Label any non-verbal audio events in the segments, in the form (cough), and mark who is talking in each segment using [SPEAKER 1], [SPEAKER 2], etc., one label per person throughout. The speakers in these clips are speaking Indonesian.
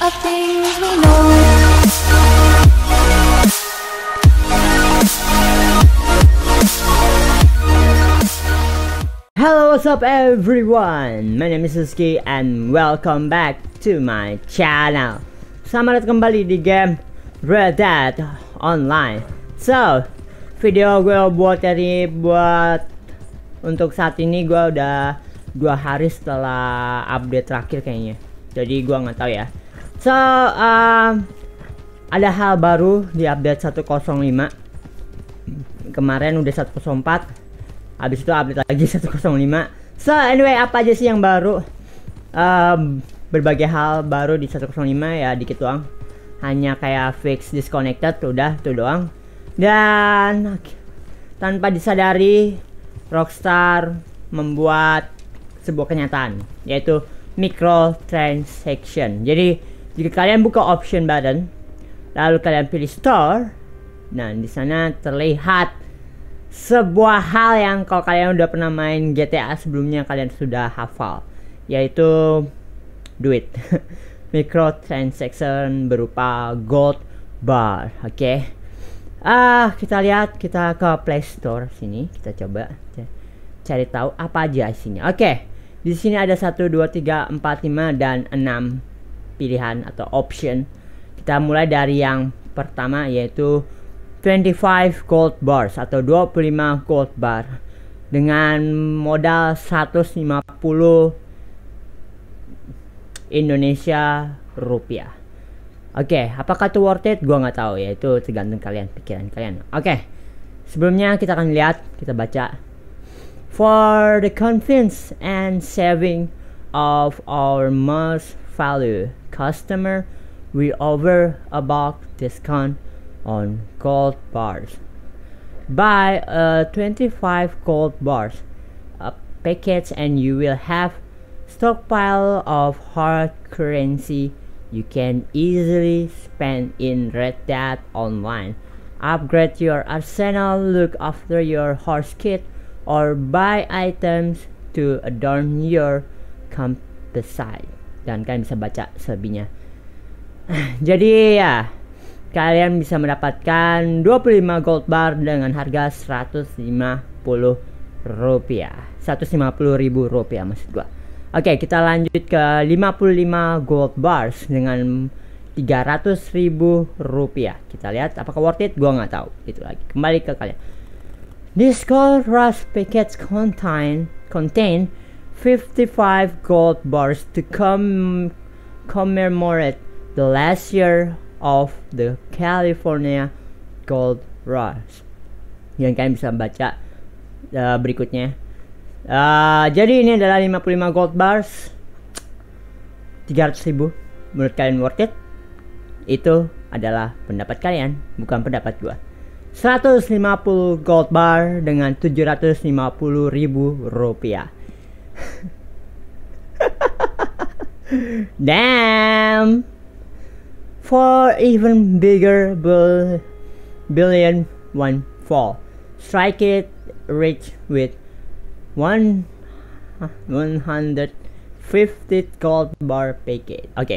[SPEAKER 1] of things we know. Hello, what's up everyone? My name is Suski and welcome back to my channel. Selamat datang kembali di game Red Dead Online. So, video gue buat dari buat untuk saat ini gue udah dua hari setelah update terakhir kayaknya. Jadi gue nggak tahu ya So, uh, ada hal baru di update 105. Kemarin udah 104. Habis itu update lagi 105. So, anyway, apa aja sih yang baru? Uh, berbagai hal baru di 105 ya dikit doang. Hanya kayak fix disconnected udah tuh doang. Dan tanpa disadari Rockstar membuat sebuah kenyataan yaitu micro transaction Jadi jika kalian buka option button, lalu kalian pilih store, nah di sana terlihat sebuah hal yang kalau kalian udah pernah main GTA sebelumnya kalian sudah hafal, yaitu duit. (laughs) Microtransaction berupa gold bar, oke? Okay? Ah, kita lihat kita ke Play Store sini, kita coba cari tahu apa aja isinya. Oke. Okay. Di sini ada 1 2 3 4 5 dan 6 pilihan atau option kita mulai dari yang pertama yaitu 25 gold bars atau 25 gold bar dengan modal 150 Indonesia rupiah. Oke, okay, apakah itu worth it? Gua nggak tahu yaitu tergantung kalian, pikiran kalian. Oke. Okay. Sebelumnya kita akan lihat, kita baca for the convenience and saving of our most value customer we offer a bulk discount on gold bars. Buy uh, 25 gold bars a uh, packets and you will have stockpile of hard currency you can easily spend in Red Dead Online. Upgrade your arsenal, look after your horse kit, or buy items to adorn your campsite. dan kalian bisa baca selebihnya. (sighs) Jadi ya, kalian bisa mendapatkan 25 gold bar dengan harga 150 rupiah 150 ribu rupiah maksud gua oke kita lanjut ke 55 gold bars dengan 300 ribu rupiah kita lihat apakah worth it gua nggak tahu itu lagi kembali ke kalian this gold rush package contain contain 55 gold bars to com commemorate the last year of the California Gold Rush yang kalian bisa baca uh, berikutnya uh, jadi ini adalah 55 gold bars 300 ribu menurut kalian worth it itu adalah pendapat kalian bukan pendapat gua 150 gold bar dengan 750 ribu rupiah Damn! Four even bigger bill, billion one fall. Strike it rich with one hundred fifty gold bar packet. Oke.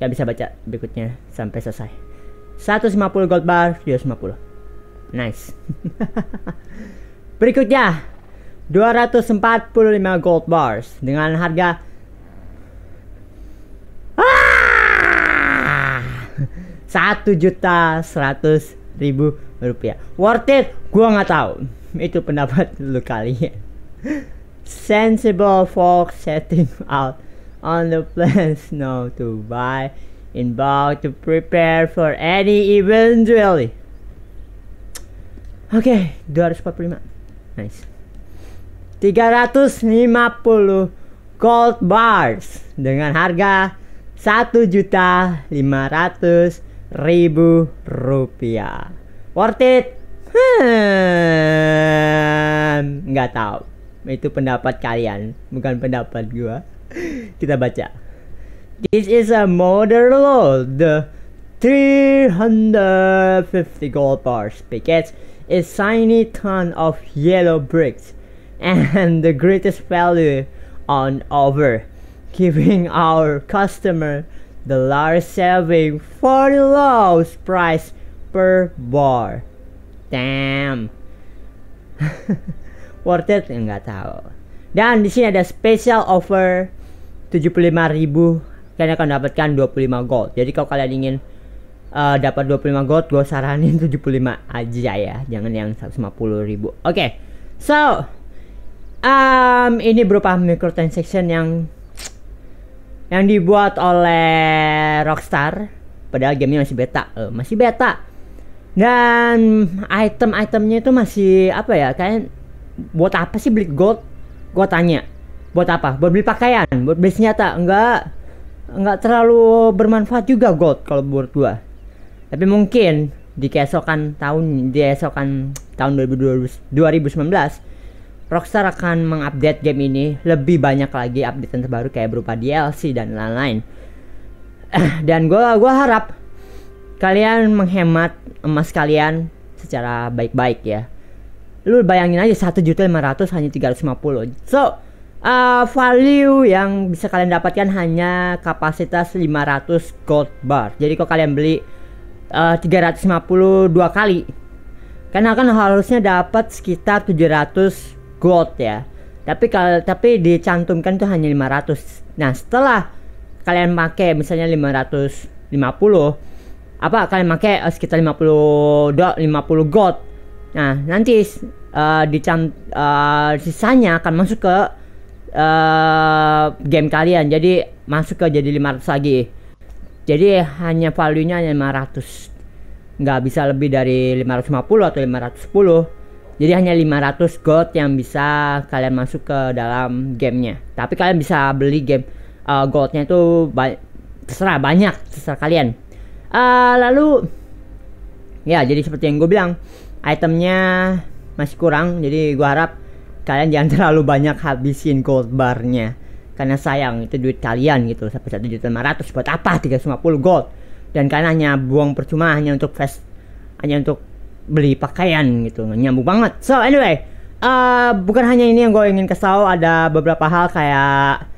[SPEAKER 1] Okay. bisa baca berikutnya sampai selesai. 150 gold bar, puluh. Nice. (laughs) Berikutnya 245 gold bars dengan harga satu juta seratus ribu rupiah worth it gua nggak tahu (laughs) itu pendapat lu kali ya (laughs) sensible folks setting out on the plans now to buy in bulk to prepare for any eventually oke (tsk) okay, 245 nice 350 gold bars dengan harga juta 500 ribu rupiah worth it hmm, nggak tahu itu pendapat kalian bukan pendapat gua kita baca this is a modern the 350 gold bars because a tiny ton of yellow bricks and the greatest value on over giving our customer the large saving for the lowest price per bar. Damn. (laughs) Worth it Enggak tahu. Dan di sini ada special offer 75.000 kalian akan dapatkan 25 gold. Jadi kalau kalian ingin uh, dapat 25 gold, gue saranin 75 aja ya, jangan yang 150.000. Oke. Okay. So, um ini berupa microtransaction yang yang dibuat oleh Rockstar padahal gamenya masih beta uh, masih beta dan item-itemnya itu masih apa ya kalian buat apa sih beli gold gua tanya buat apa buat beli pakaian buat beli senjata enggak enggak terlalu bermanfaat juga gold kalau buat gua tapi mungkin di keesokan tahun di keesokan tahun 2019 Rockstar akan mengupdate game ini lebih banyak lagi yang terbaru kayak berupa DLC dan lain-lain. Eh, dan gue gua harap kalian menghemat emas kalian secara baik-baik ya. Lu bayangin aja 1.500 hanya 350. So, uh, value yang bisa kalian dapatkan hanya kapasitas 500 gold bar. Jadi kalau kalian beli eh, uh, 350 dua kali, karena kan harusnya dapat sekitar 700 gold ya tapi kalau tapi dicantumkan tuh hanya 500 nah setelah kalian pakai misalnya 550 apa kalian pakai uh, eh, sekitar 50 do, 50 gold nah nanti uh, eh, dicant uh, eh, sisanya akan masuk ke uh, game kalian jadi masuk ke jadi 500 lagi jadi hanya value nya hanya 500 nggak bisa lebih dari 550 atau 510 jadi hanya 500 gold yang bisa kalian masuk ke dalam gamenya. Tapi kalian bisa beli game uh, goldnya itu ba terserah banyak, terserah kalian. Uh, lalu ya jadi seperti yang gue bilang itemnya masih kurang. Jadi gue harap kalian jangan (laughs) terlalu banyak habisin gold barnya karena sayang itu duit kalian gitu sampai satu juta lima ratus buat apa 350 gold dan kalian hanya buang percuma hanya untuk fast hanya untuk beli pakaian gitu nyambung banget so anyway uh, bukan hanya ini yang gue ingin kesal ada beberapa hal kayak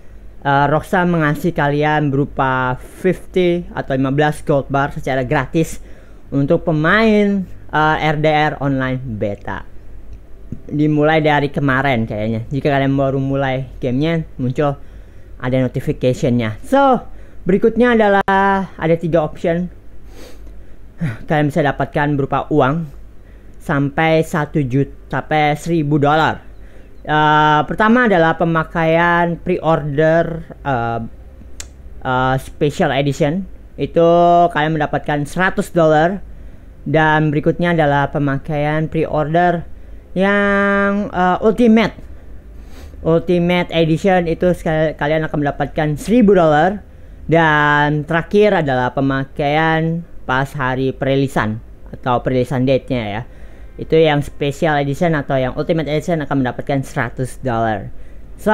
[SPEAKER 1] uh, Roxa mengasih kalian berupa 50 atau 15 gold bar secara gratis untuk pemain uh, RDR online beta dimulai dari kemarin kayaknya jika kalian baru mulai gamenya muncul ada notificationnya so berikutnya adalah ada tiga option kalian bisa dapatkan berupa uang sampai 1 juta sampai 1000 dolar. Uh, pertama adalah pemakaian pre-order uh, uh, special edition itu kalian mendapatkan 100 dolar dan berikutnya adalah pemakaian pre-order yang uh, ultimate ultimate edition itu kalian akan mendapatkan 1000 dolar dan terakhir adalah pemakaian pas hari perilisan atau perilisan date-nya ya. Itu yang special edition atau yang ultimate edition akan mendapatkan 100 dollar. So,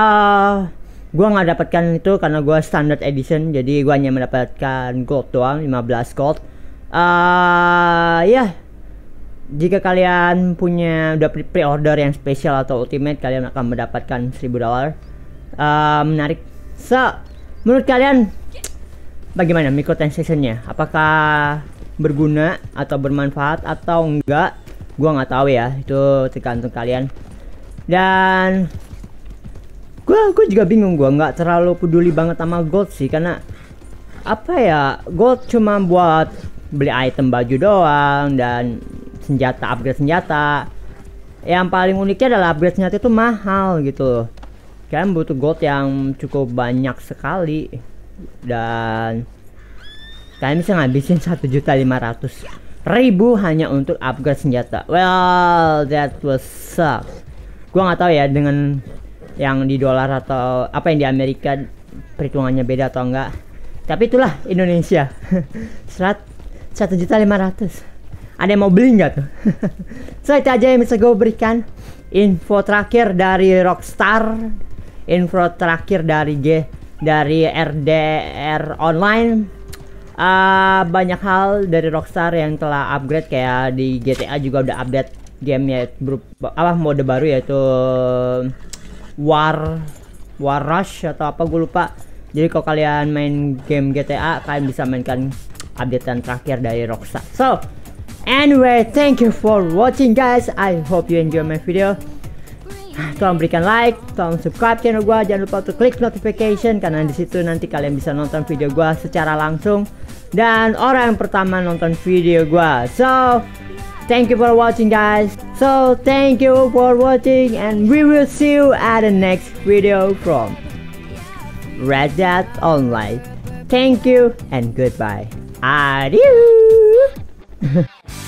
[SPEAKER 1] gue nggak dapatkan itu karena gue standard edition jadi gue hanya mendapatkan gold doang 15 gold uh, ya yeah. jika kalian punya udah pre-order yang special atau ultimate kalian akan mendapatkan 1000 dollar uh, menarik so menurut kalian bagaimana microtransaction Apakah berguna atau bermanfaat atau enggak? Gua nggak tahu ya, itu tergantung kalian. Dan gua aku juga bingung gua nggak terlalu peduli banget sama gold sih karena apa ya gold cuma buat beli item baju doang dan senjata upgrade senjata yang paling uniknya adalah upgrade senjata itu mahal gitu kalian butuh gold yang cukup banyak sekali dan kalian bisa ngabisin satu juta lima ratus ribu hanya untuk upgrade senjata well that was suck gua nggak tahu ya dengan yang di dolar atau apa yang di Amerika perhitungannya beda atau enggak tapi itulah Indonesia (laughs) serat satu juta lima ratus ada yang mau beli nggak tuh (laughs) so itu aja yang bisa gue berikan info terakhir dari Rockstar info terakhir dari G dari RDR online uh, banyak hal dari Rockstar yang telah upgrade kayak di GTA juga udah update game ya. apa mode baru yaitu War War Rush atau apa gue lupa. Jadi kalau kalian main game GTA kalian bisa mainkan updatean terakhir dari Rockstar. So anyway, thank you for watching guys. I hope you enjoy my video tolong berikan like, tolong subscribe channel gue, jangan lupa untuk klik notification karena disitu nanti kalian bisa nonton video gue secara langsung dan orang yang pertama nonton video gue. So, thank you for watching guys. So, thank you for watching and we will see you at the next video from Red Dead Online. Thank you and goodbye. Adieu. (laughs)